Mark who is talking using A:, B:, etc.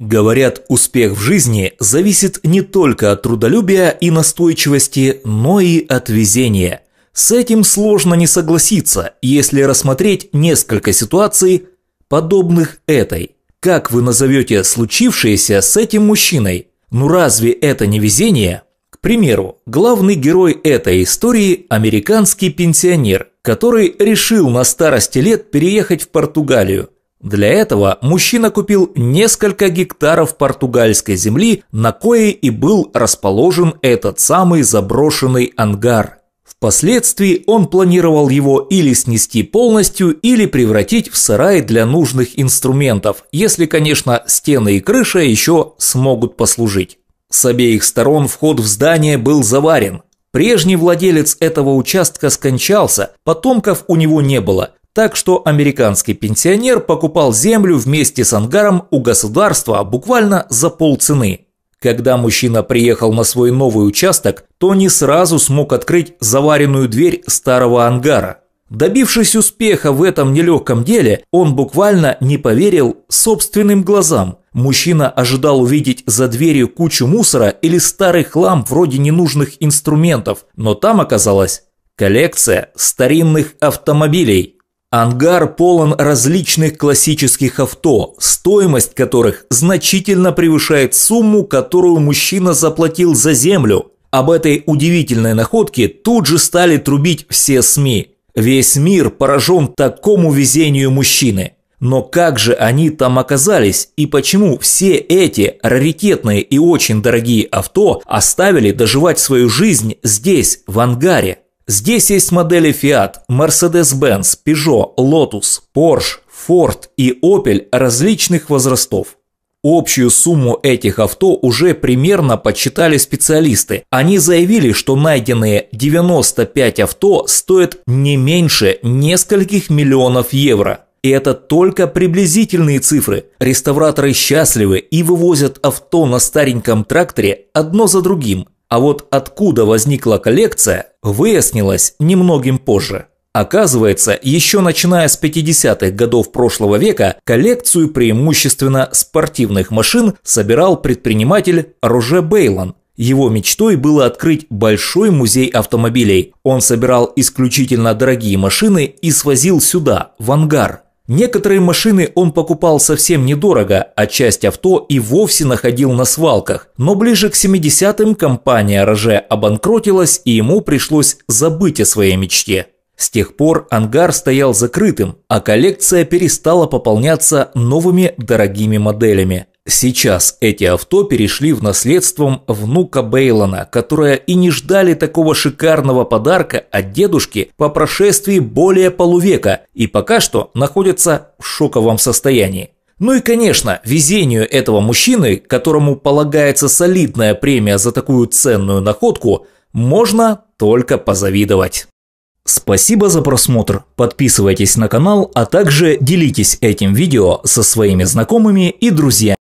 A: Говорят, успех в жизни зависит не только от трудолюбия и настойчивости, но и от везения. С этим сложно не согласиться, если рассмотреть несколько ситуаций, подобных этой. Как вы назовете случившееся с этим мужчиной? Ну разве это не везение? К примеру, главный герой этой истории – американский пенсионер, который решил на старости лет переехать в Португалию – для этого мужчина купил несколько гектаров португальской земли, на кое и был расположен этот самый заброшенный ангар – Впоследствии он планировал его или снести полностью, или превратить в сарай для нужных инструментов, если, конечно, стены и крыша еще смогут послужить. С обеих сторон вход в здание был заварен. Прежний владелец этого участка скончался, потомков у него не было, так что американский пенсионер покупал землю вместе с ангаром у государства буквально за полцены. Когда мужчина приехал на свой новый участок, то не сразу смог открыть заваренную дверь старого ангара. Добившись успеха в этом нелегком деле, он буквально не поверил собственным глазам. Мужчина ожидал увидеть за дверью кучу мусора или старый хлам вроде ненужных инструментов, но там оказалась коллекция старинных автомобилей – Ангар полон различных классических авто, стоимость которых значительно превышает сумму, которую мужчина заплатил за землю. Об этой удивительной находке тут же стали трубить все СМИ. Весь мир поражен такому везению мужчины. Но как же они там оказались и почему все эти раритетные и очень дорогие авто оставили доживать свою жизнь здесь, в ангаре? Здесь есть модели Fiat, Mercedes-Benz, Peugeot, Lotus, Porsche, Ford и Opel различных возрастов. Общую сумму этих авто уже примерно подсчитали специалисты. Они заявили, что найденные 95 авто стоят не меньше нескольких миллионов евро. И это только приблизительные цифры. Реставраторы счастливы и вывозят авто на стареньком тракторе одно за другим – а вот откуда возникла коллекция, выяснилось немногим позже. Оказывается, еще начиная с 50-х годов прошлого века, коллекцию преимущественно спортивных машин собирал предприниматель Роже Бейлон. Его мечтой было открыть большой музей автомобилей. Он собирал исключительно дорогие машины и свозил сюда, в ангар – Некоторые машины он покупал совсем недорого, а часть авто и вовсе находил на свалках. Но ближе к 70-м компания Роже обанкротилась и ему пришлось забыть о своей мечте. С тех пор ангар стоял закрытым, а коллекция перестала пополняться новыми дорогими моделями. Сейчас эти авто перешли в наследством внука Бейлона, которые и не ждали такого шикарного подарка от дедушки по прошествии более полувека и пока что находятся в шоковом состоянии. Ну и, конечно, везению этого мужчины, которому полагается солидная премия за такую ценную находку, можно только позавидовать. Спасибо за просмотр, подписывайтесь на канал, а также делитесь этим видео со своими знакомыми и друзьями.